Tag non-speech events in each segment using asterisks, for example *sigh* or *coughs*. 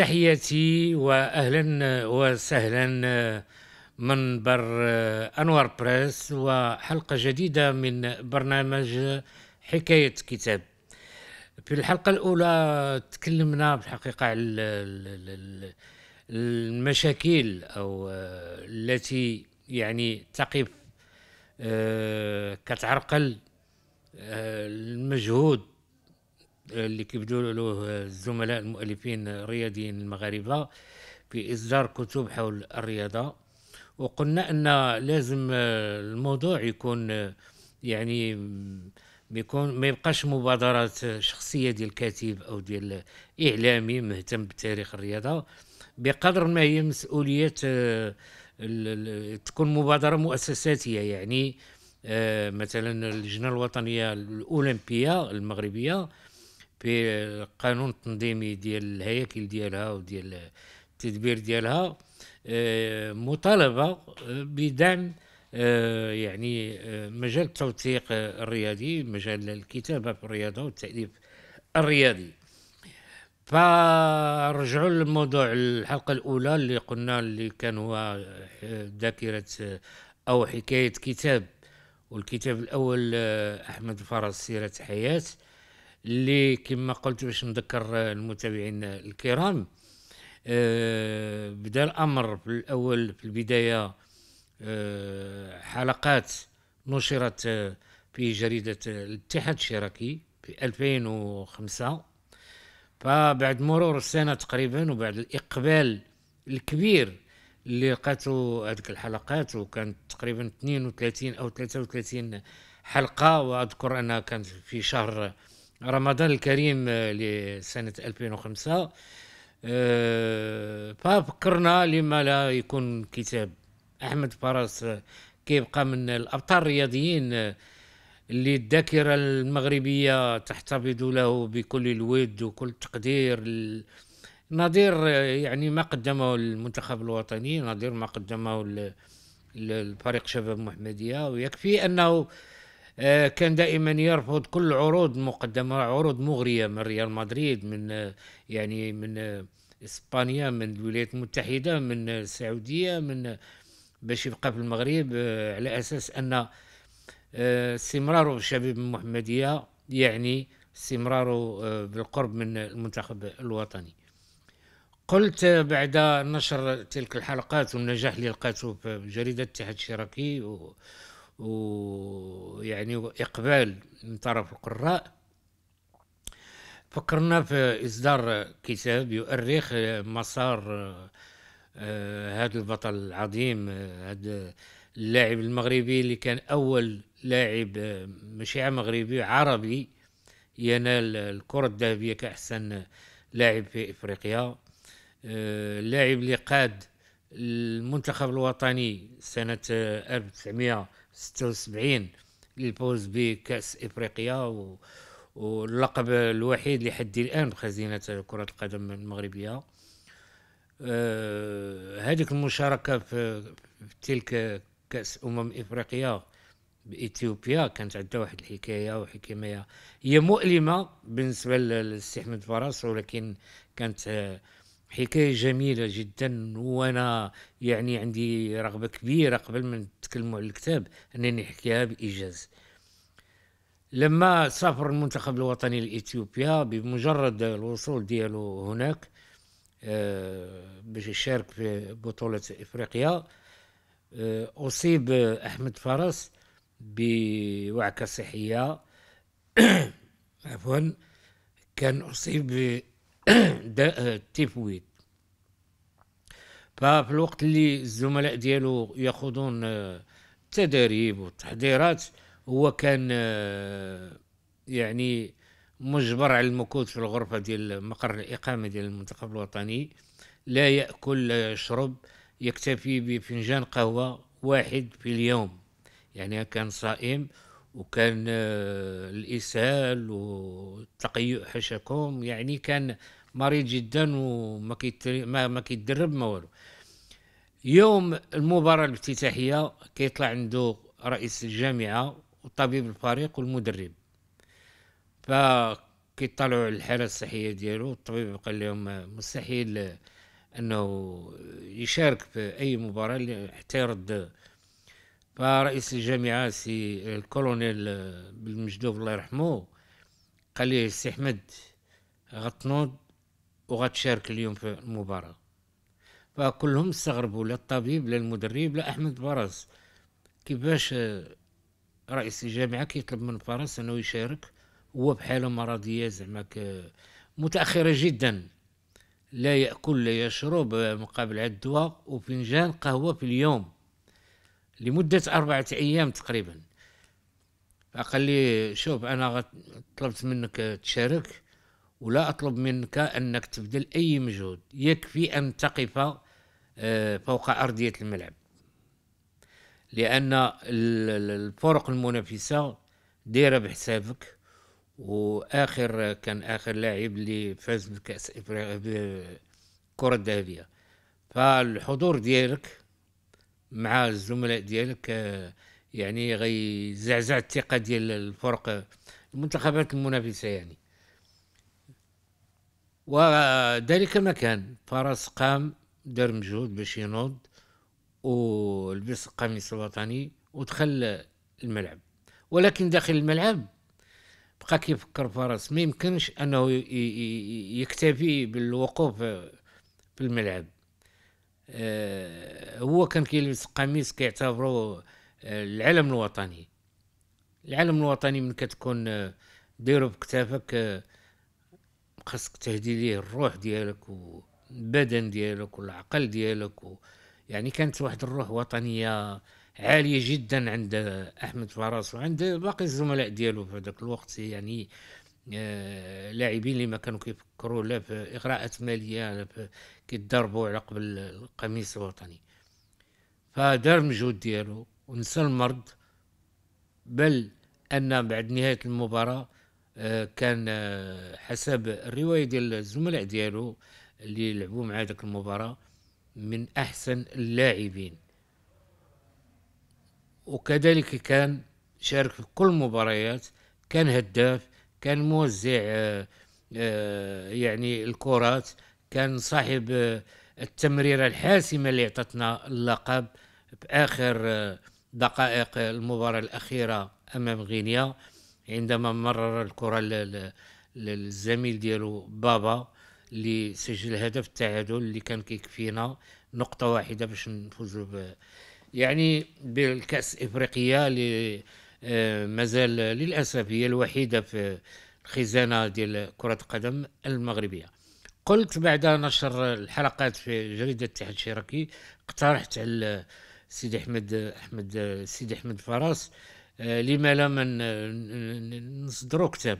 تحياتي واهلا وسهلا من بر آه، انوار بريس وحلقه جديده من برنامج حكايه كتاب في الحلقه الاولى تكلمنا بالحقيقه على المشاكل او آه، التي يعني تقف آه، كتعرقل المجهود اللي كيف له الزملاء المؤلفين الرياضيين المغاربه في اصدار كتب حول الرياضه وقلنا ان لازم الموضوع يكون يعني بيكون ما يبقاش مبادرات شخصيه ديال كاتب او ديال اعلامي مهتم بتاريخ الرياضه بقدر ما هي مسؤوليه تكون مبادره مؤسساتيه يعني آه، مثلا اللجنه الوطنيه الاولمبيه المغربيه بالقانون التنظيمي ديال الهياكل ديالها وديال التدبير ديالها آه، مطالبه آه، بدعم آه، يعني مجال التوثيق الرياضي مجال الكتابه في الرياضه والتاليف الرياضي فرجعوا للموضوع الحلقه الاولى اللي قلنا اللي كان هو ذاكره او حكايه كتاب والكتاب الاول احمد فرس سيره حياه اللي كما قلت باش نذكر المتابعين الكرام آه، بدا الامر في الاول في البدايه آه، حلقات نشرت آه، في جريده الاتحاد الشراكي في 2005 فبعد مرور السنه تقريبا وبعد الاقبال الكبير اللي لقاتو هذيك الحلقات وكانت تقريبا 32 او 33 حلقه واذكر انها كانت في شهر رمضان الكريم آه، لسنة 2005 فكرنا آه، لما لا يكون كتاب أحمد فراس آه، كيبقى من الأبطال الرياضيين اللي الذاكرة المغربية تحتفظ له بكل الود وكل التقدير نظير يعني ما قدمه المنتخب الوطني نظير ما قدمه الفريق شباب محمدية ويكفي أنه آه، كان دائما يرفض كل عروض مقدمه عروض مغريه من ريال مدريد من آه، يعني من آه، اسبانيا من الولايات المتحده من السعوديه من باش يبقى في المغرب على اساس ان استمراره في الشباب المحمديه يعني استمراره بالقرب من المنتخب الوطني قلت بعد نشر تلك الحلقات والنجاح اللي لقاته في جريده الاتحاد الاشتراكي ويعني إقبال من طرف القراء فكرنا في إصدار كتاب يؤرخ مسار آه، هذا البطل العظيم آه، هذا اللاعب المغربي اللي كان أول لاعب آه، مشيع مغربي عربي ينال الكرة الذهبية كأحسن لاعب في إفريقيا اللاعب اللي قاد المنتخب الوطني سنة 1900 76 للفوز بكأس إفريقيا و... واللقب الوحيد لحد الآن بخزينة كرة القدم المغربية آه المشاركة في, في تلك كأس أمم إفريقيا بإثيوبيا كانت عندها واحد الحكاية وحكاية هي مؤلمة بالنسبة لسي أحمد فراس ولكن كانت حكاية جميلة جدا وأنا يعني عندي رغبة كبيرة قبل ما نتكلموا على الكتاب أنني نحكيها بإيجاز لما سافر المنتخب الوطني لإثيوبيا بمجرد الوصول ديالو هناك آه، باش يشارك في بطولة إفريقيا آه، أصيب أحمد فرس بوعكة صحية *coughs* عفوا كان أصيب *coughs* التيفويد آه، ففي الوقت اللي الزملاء ديالو ياخذون التدريب آه، والتحضيرات هو كان آه، يعني مجبر على المكوت في الغرفه ديال مقر الاقامه ديال المنتخب الوطني لا ياكل لا يشرب يكتفي بفنجان قهوه واحد في اليوم يعني كان صائم وكان الاسهال والتقيؤ حشكوم يعني كان مريض جدا وما كيتري ما, ما كيتدرب ما والو يوم المباراه الافتتاحيه كيطلع عنده رئيس الجامعه وطبيب الفريق والمدرب كيطلعوا على الحاله الصحيه ديالو الطبيب قال لهم مستحيل انه يشارك في اي مباراه اللي حتى يرد فرئيس الجامعه سي الكولونيل بالمجدوب الله يرحمه قال لي سي احمد غتنوض وغتشارك اليوم في المباراة فكلهم استغربوا لا الطبيب لا المدرب لا أحمد كيفاش آه، رئيس الجامعة كيطلب من فارس أنه يشارك هو بحالة مرضية زعما متأخرة جدا لا يأكل لا يشرب آه، مقابل الدواء وفنجان قهوة في اليوم لمدة أربعة أيام تقريبا فقال لي شوف أنا طلبت منك تشارك ولا أطلب منك أنك تبذل أي مجهود يكفي أن تقف آه، فوق أرضية الملعب لأن الفرق المنافسة دايرة بحسابك وآخر كان آخر لاعب اللي فاز بكأس إفريقيا الكرة الذهبية فالحضور ديالك مع الزملاء ديالك آه، يعني غيزعزع الثقة ديال الفرق المنتخبات المنافسة يعني وذلك ما كان فرس قام دار مجهود باش ينوض ولبس القميص الوطني ودخل الملعب ولكن داخل الملعب بقى كيفكر فرس ما يمكنش انه يكتفي بالوقوف في الملعب آه، هو كان كيلبس قميص كيعتبرو آه، العلم الوطني العلم الوطني من كتكون آه، ديرو بكتافك خاصك تهدي ليه الروح ديالك والبدن ديالك والعقل ديالك و يعني كانت واحد الروح وطنيه عاليه جدا عند احمد فراس وعند باقي الزملاء ديالو في ذاك الوقت يعني آه، لاعبين اللي ما كانوا كيفكروا لا في اغراءات ماليه لا في على قبل القميص الوطني فدار المجهود ديالو ونسى المرض بل ان بعد نهايه المباراه كان آه، حسب الروايه ديال الزملاء ديالو اللي لعبوا مع ذاك المباراه من احسن اللاعبين وكذلك كان شارك في كل المباريات كان هداف كان موزع آه، آه، يعني الكرات كان صاحب التمريره الحاسمه اللي اعطتنا اللقب في اخر دقائق المباراه الاخيره امام غينيا عندما مرر الكره للزميل ديالو بابا اللي سجل هدف التعادل اللي كان كيكفينا نقطه واحده باش نفوزوا ب يعني بالكاس إفريقيا اللي آه، مازال للاسف هي الوحيده في الخزانه ديال كره القدم المغربيه قلت بعد نشر الحلقات في جريده الاتحاد الاشتراكي اقترحت على سيدي احمد احمد سيدي احمد فراس آه، لما لم نصدروا كتاب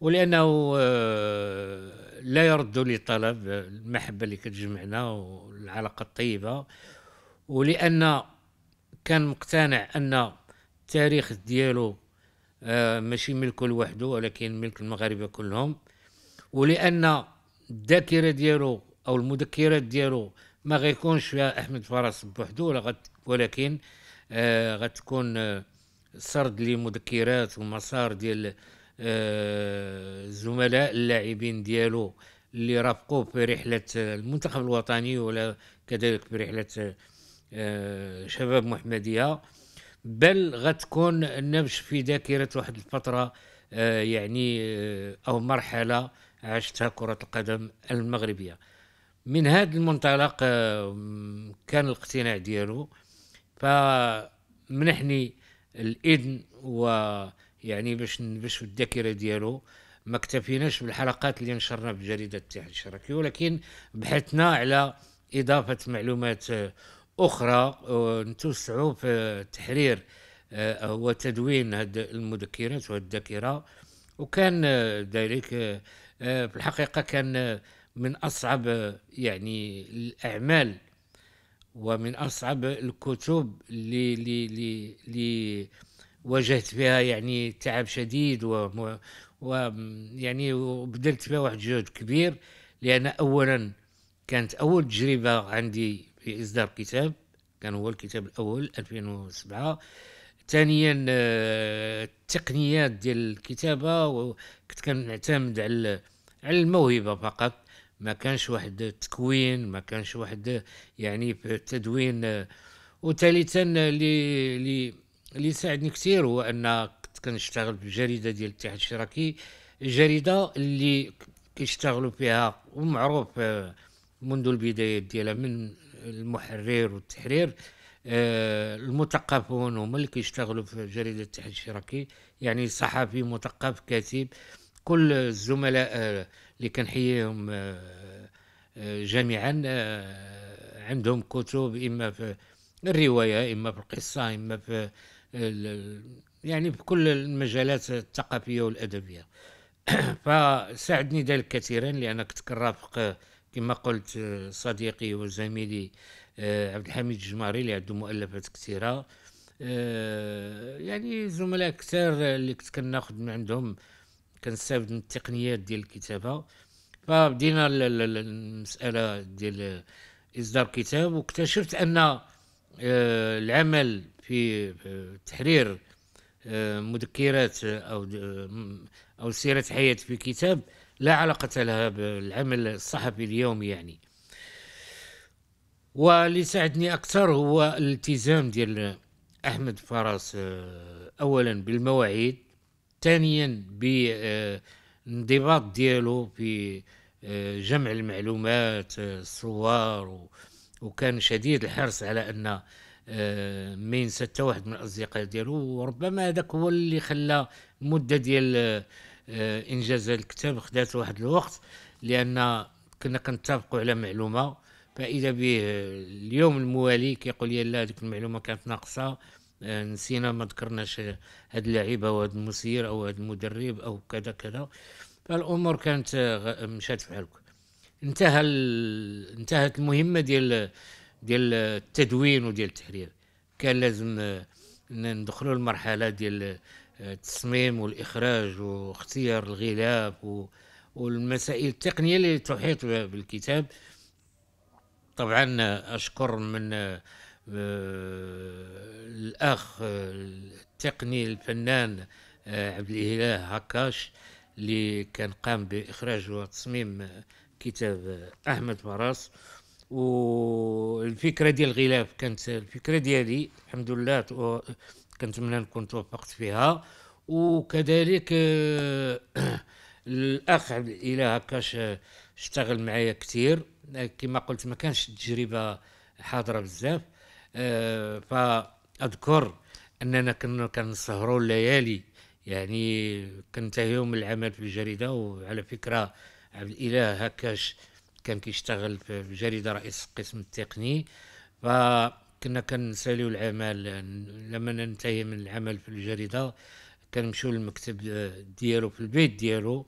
ولانه آه، لا يرد لي طلب المحبه اللي كتجمعنا والعلاقه الطيبه ولان كان مقتنع ان التاريخ ديالو آه، ماشي ملكه لوحده ولكن ملك المغاربه كلهم ولان الذاكره ديالو او المذكرات ديالو ما غيكونش فيها احمد فرس بوحدو ولكن آه، غتكون آه، سرد لمذكرات ومسار ديال آه، زملاء اللاعبين ديالو اللي رافقوه في رحلة المنتخب الوطني ولا كذلك في رحلة شباب محمدية بل غتكون نبش في ذاكرة واحد الفترة يعني أو مرحلة عاشتها كرة القدم المغربية من هذا المنطلق كان الاقتناع ديالو فمنحني الاذن ويعني باش في الذاكره ديالو ما اكتفيناش بالحلقات اللي نشرنا في جريده الاتحاد الاشتراكي ولكن بحثنا على اضافه معلومات اخرى آه، نتوسعوا في تحرير آه، وتدوين هذه المذكرات والذاكره الذاكره وكان ذلك آه، في الحقيقه كان من اصعب يعني الاعمال ومن أصعب الكتب اللي, اللي, اللي, واجهت فيها يعني تعب شديد و ويعني وبذلت فيها واحد جهد كبير لأن أولا كانت أول تجربة عندي في إصدار كتاب كان هو الكتاب الأول 2007 ثانيا آه، التقنيات ديال الكتابة كنت كنعتمد على على الموهبة فقط ما كانش واحد التكوين ما كانش واحد يعني تدوين وثالثا اللي اللي اللي ساعدني كثير هو ان كنت كنشتغل في الجريده ديال الاتحاد الاشتراكي جريده اللي كيشتغلوا فيها ومعروف آه، منذ البدايه ديالها من المحرر والتحرير آه، المثقفون هما اللي كيشتغلوا في جريده الاتحاد الاشتراكي يعني صحفي مثقف كاتب كل الزملاء آه، اللي كنحييهم آه، آه، جميعا آه، عندهم كتب اما في الروايه اما في القصه اما في يعني في كل المجالات الثقافيه والادبيه *clears throat* فساعدني ذلك كثيرا لان كنت كنرافق كما قلت صديقي وزميلي عبد الحميد الجماري اللي عنده مؤلفات كثيره يعني زملاء كثار اللي كنت كناخذ من عندهم كنستافد من التقنيات ديال الكتابه فبدينا المساله ديال اصدار كتاب واكتشفت ان آه، العمل في آه، تحرير آه، مذكرات او او سيره حياه في كتاب لا علاقه لها بالعمل الصحفي اليومي يعني واللي ساعدني اكثر هو الالتزام ديال احمد فراس اولا بالمواعيد ثانيا بانضباط آه، ديالو في آه، جمع المعلومات آه، الصور وكان شديد الحرص على ان ما ينسى حتى واحد من الاصدقاء ديالو وربما هذاك هو اللي خلى المده ديال انجاز الكتاب خدات واحد الوقت لان كنا كنتفقوا على معلومه فاذا به اليوم الموالي كيقول لي لا ديك المعلومه كانت ناقصه نسينا ما ذكرناش هاد اللعيبه وهاد المسير او هاد المدرب او كذا كذا فالامور كانت مشات بحال هكا انتهى انتهت المهمه ديال ديال التدوين وديال التحرير كان لازم ندخلوا المرحله ديال التصميم والاخراج واختيار الغلاف والمسائل التقنيه اللي تحيط بالكتاب طبعا اشكر من آه، الاخ آه، التقني الفنان آه، عبد الاله هكاش اللي كان قام باخراج وتصميم كتاب احمد فراس والفكره ديال الغلاف كانت الفكره ديالي الحمد لله كنتمنى نكون توفقت فيها وكذلك *coughs* الاخ عبد الاله هكاش اشتغل معايا كثير كما قلت ما كانش التجربه حاضره بزاف آه، فأذكر أننا كنا كنسهروا الليالي يعني كنتهيو من العمل في الجريدة وعلى فكرة عبد الإله هكاش كان كيشتغل في الجريدة رئيس القسم التقني فكنا كنساليو العمل لما ننتهي من العمل في الجريدة كنمشيو للمكتب ديالو في البيت ديالو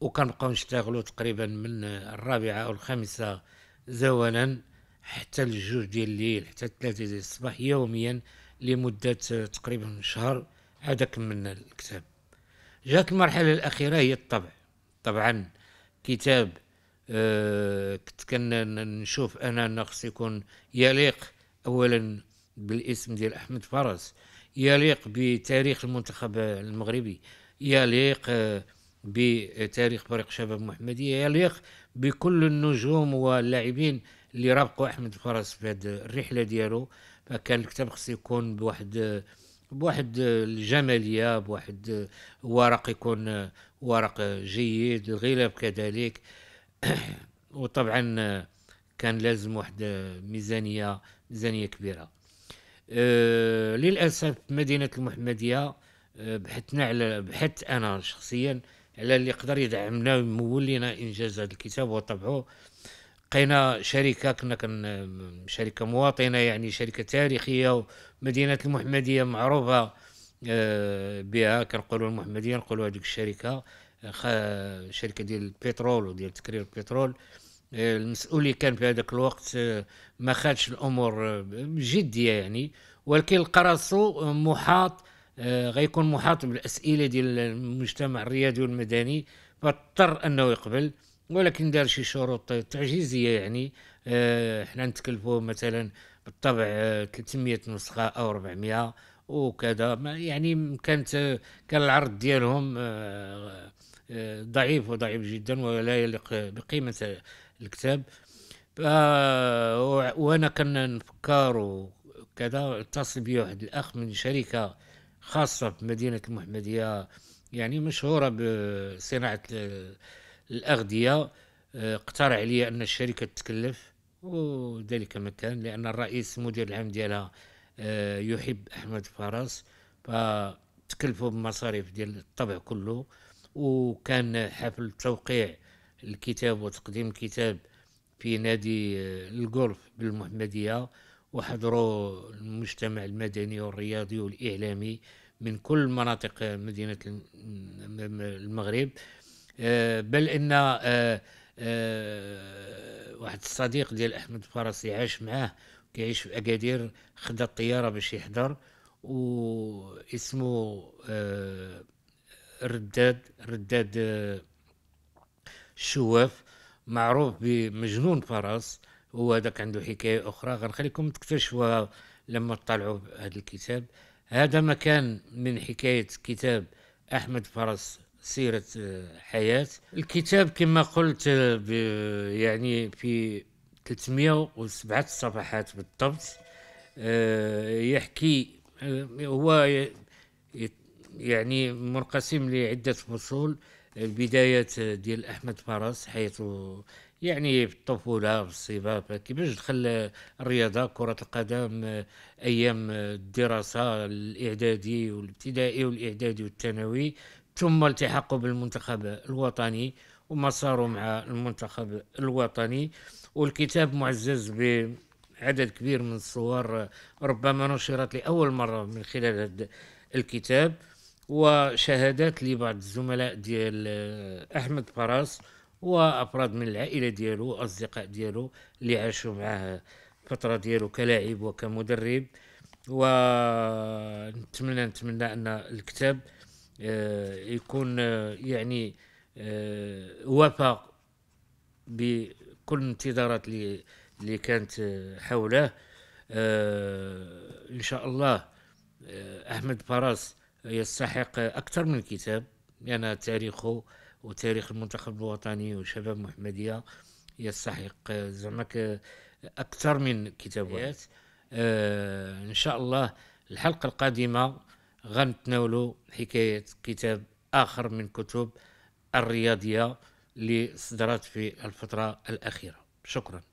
وكنبقاو نشتغلو تقريبا من الرابعة أو الخامسة زوالا حتى الجوج ديال الليل حتى الثلاثة ديال الصباح يوميا لمدة آه، تقريبا شهر عاد كملنا الكتاب جات المرحلة الأخيرة هي الطبع طبعا كتاب آه، كنت كنت كنشوف أنا أنه يكون يليق أولا بالاسم ديال أحمد فرس يليق بتاريخ المنتخب المغربي يليق آه، بتاريخ فريق شباب محمدية يليق بكل النجوم واللاعبين اللي رابقوا احمد الفرس في هذه الرحله ديالو فكان الكتاب خص يكون بواحد بواحد الجماليه بواحد ورق يكون ورق جيد الغلاف كذلك *clears throat* وطبعا كان لازم واحد ميزانيه ميزانيه كبيره أه للاسف مدينه المحمديه أه، بحثنا على بحثت انا شخصيا على اللي يقدر يدعمنا ويمول لنا انجاز هذا الكتاب وطبعه لقينا شركه كنا كن شركه مواطنه يعني شركه تاريخيه ومدينه المحمديه معروفه آه، بها كنقولوا المحمديه نقولوا هذيك الشركه شركه ديال البترول وديال تكرير البترول آه، المسؤول اللي كان في هذاك الوقت آه، ما خدش الامور بجديه يعني ولكن لقى راسو محاط غيكون محاط بالاسئله ديال المجتمع الريادي والمدني فاضطر انه يقبل ولكن دار شي شروط تعجيزيه يعني آه، حنا نتكلفوا مثلا بالطبع 300 آه، نسخه او 400 وكذا يعني كانت آه، كان العرض ديالهم ضعيف وضعيف جدا ولا يليق بقيمه الكتاب وانا كنفكر وكذا اتصل بي واحد الاخ من شركه خاصه في مدينه المحمديه يعني مشهوره بصناعه الأغذية آه، اقترح علي أن الشركة تكلف وذلك ما كان لأن الرئيس المدير العام ديالها آه، يحب أحمد فارس فتكلفوا بمصاريف ديال الطبع كله وكان حفل توقيع الكتاب وتقديم الكتاب في نادي آه، الجولف بالمحمدية وحضروا المجتمع المدني والرياضي والإعلامي من كل مناطق مدينة المغرب آه، بل ان آه، آه، واحد الصديق ديال احمد فرسي عاش معاه كيعيش في اكادير خدا الطياره باش يحضر واسمه رداد رداد الشواف معروف بمجنون فرس وهذاك عنده حكايه اخرى غنخليكم تكتشفوها لما تطلعوا هذا الكتاب هذا مكان من حكايه كتاب احمد فرس سيرة آه، حياة الكتاب كما قلت آه، يعني في 307 صفحات بالضبط آه، يحكي هو يعني منقسم لعدة فصول البداية ديال أحمد فارس حيث يعني في الطفولة في الصبا كيفاش دخل الرياضة كرة القدم أيام الدراسة الإعدادي والابتدائي والإعدادي والثانوي ثم التحقوا بالمنتخب الوطني ومساره مع المنتخب الوطني والكتاب معزز بعدد كبير من الصور ربما نشرت لأول مرة من خلال الكتاب وشهادات لبعض الزملاء ديال أحمد فراس وأفراد من العائلة ديالو أصدقاء ديالو اللي عاشوا معاه الفترة ديالو كلاعب وكمدرب ونتمنى نتمنى أن الكتاب آه، يكون آه، يعني آه، وفق بكل الانتظارات اللي اللي كانت حوله ان شاء الله احمد فراس يستحق اكثر من كتاب لان يعني تاريخه وتاريخ المنتخب الوطني وشباب محمديه يستحق زعما اكثر من كتابات إيه. ان شاء الله الحلقه القادمه غنتناولوا حكاية كتاب آخر من كتب الرياضية اللي صدرت في الفترة الأخيرة شكراً